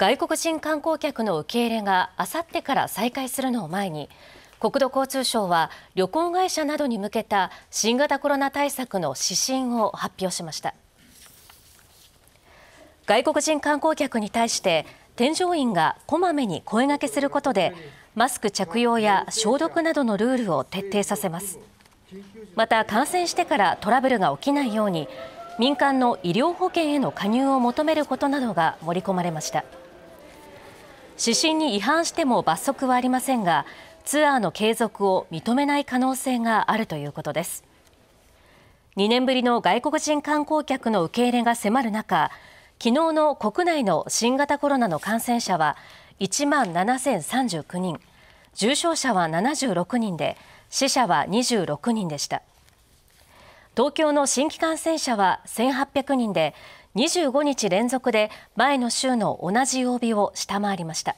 外国人観光客の受け入れがあさってから再開するのを前に国土交通省は旅行会社などに向けた新型コロナ対策の指針を発表しました外国人観光客に対して添乗員がこまめに声がけすることでマスク着用や消毒などのルールを徹底させますまた感染してからトラブルが起きないように民間の医療保険への加入を求めることなどが盛り込まれました。指針に違反しても罰則はありませんがツアーの継続を認めない可能性があるということです2年ぶりの外国人観光客の受け入れが迫る中昨日の国内の新型コロナの感染者は1万7039人重症者は76人で死者は26人でした東京の新規感染者は1800人で25日連続で前の週の同じ曜日を下回りました。